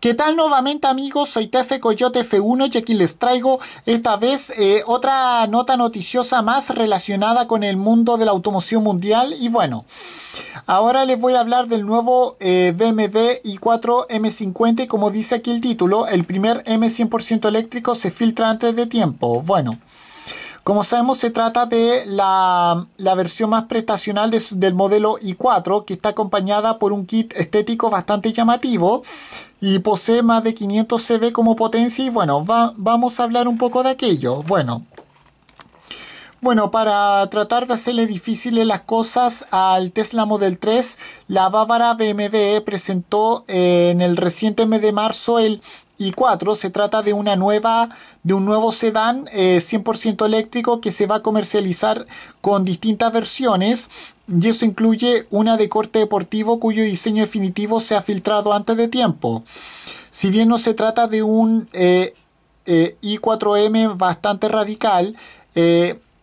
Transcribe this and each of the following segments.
¿Qué tal nuevamente amigos? Soy Tefe Coyote F1 y aquí les traigo esta vez eh, otra nota noticiosa más relacionada con el mundo de la automoción mundial y bueno, ahora les voy a hablar del nuevo BMW i4 M50 y como dice aquí el título, el primer M100% eléctrico se filtra antes de tiempo. Bueno. Como sabemos, se trata de la, versión más prestacional del modelo i4, que está acompañada por un kit estético bastante llamativo y posee más de 500 CV como potencia. Y bueno, vamos a hablar un poco de aquello. Bueno. Bueno, para tratar de hacerle difíciles las cosas al Tesla Model 3, la bávara BMW presentó eh, en el reciente mes de marzo el y 4 se trata de una nueva de un nuevo sedán 100% eh, eléctrico que se va a comercializar con distintas versiones y eso incluye una de corte deportivo cuyo diseño definitivo se ha filtrado antes de tiempo. Si bien no se trata de un eh, eh, i4M bastante radical,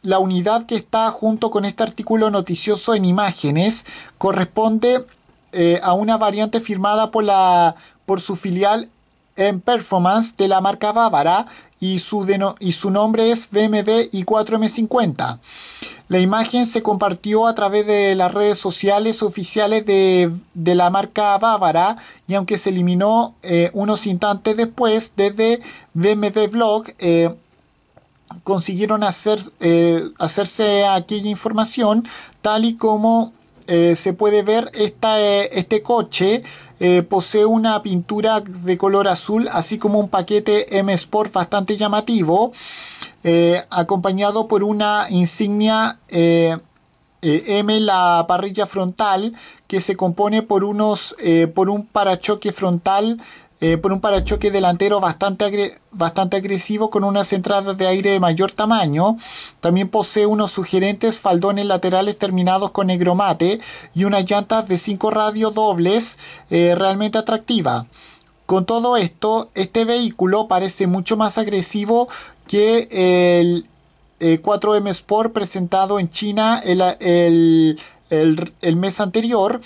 la unidad que está junto con este artículo noticioso en imágenes corresponde a una variante firmada por, la, por su filial en performance de la marca Bávara y su, y su nombre es BMW i4M50. La imagen se compartió a través de las redes sociales oficiales de, la marca Bávara y aunque se eliminó eh, unos instantes después desde BMW Blog, eh, consiguieron hacer, eh, hacerse aquella información tal y como eh, se puede ver esta, eh, este coche eh, posee una pintura de color azul, así como un paquete M Sport bastante llamativo, acompañado por una insignia M la parrilla frontal, que se compone por, unos, por un parachoque frontal eh, por un parachoque delantero bastante, bastante agresivo con unas entradas de aire de mayor tamaño. También posee unos sugerentes faldones laterales terminados con negromate y unas llantas de 5 radios dobles eh, realmente atractiva. Con todo esto, este vehículo parece mucho más agresivo que el 4M eh, Sport presentado en China el mes anterior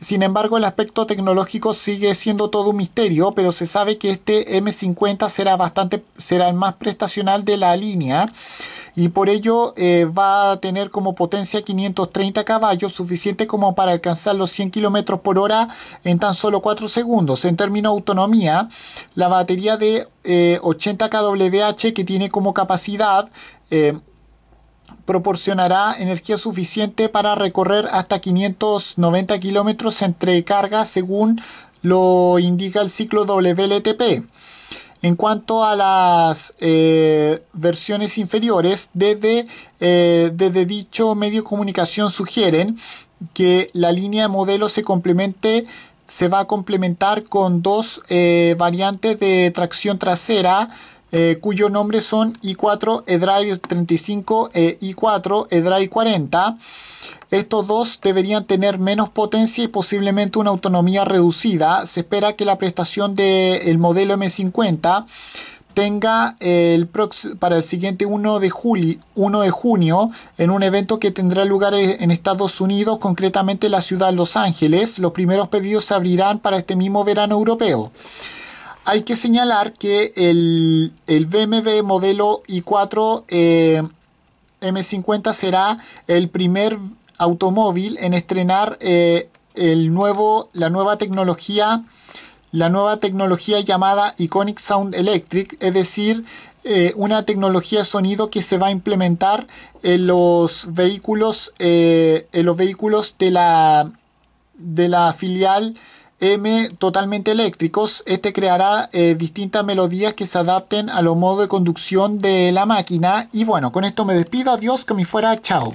sin embargo, el aspecto tecnológico sigue siendo todo un misterio, pero se sabe que este M50 será bastante será el más prestacional de la línea y por ello eh, va a tener como potencia 530 caballos, suficiente como para alcanzar los 100 km por hora en tan solo 4 segundos. En términos de autonomía, la batería de 80 eh, kWh que tiene como capacidad eh, proporcionará energía suficiente para recorrer hasta 590 kilómetros entre cargas según lo indica el ciclo WLTP. En cuanto a las eh, versiones inferiores, eh, desde, dicho medio de comunicación sugieren que la línea de modelo se complemente se va a complementar con dos eh, variantes de tracción trasera eh, cuyo nombre son i4 eDrive 35 e i4 eDrive 40. Estos dos deberían tener menos potencia y posiblemente una autonomía reducida. Se espera que la prestación del modelo M50 tenga eh, el para el siguiente 1 de, julio, 1 de junio en un evento que tendrá lugar e, en Estados Unidos, concretamente en la ciudad de Los Ángeles. Los primeros pedidos se abrirán para este mismo verano europeo hay que señalar que el, el BMW modelo i4 eh, M50 será el primer automóvil en estrenar eh, el nuevo, la nueva tecnología la nueva tecnología llamada Iconic Sound Electric, es decir, eh, una tecnología de sonido que se va a implementar en los vehículos, en los vehículos de la, de la filial M totalmente eléctricos. Este creará eh, distintas melodías que se adapten a los modos de conducción de la máquina. Y bueno, con esto me despido. Adiós, que me fuera. Chao.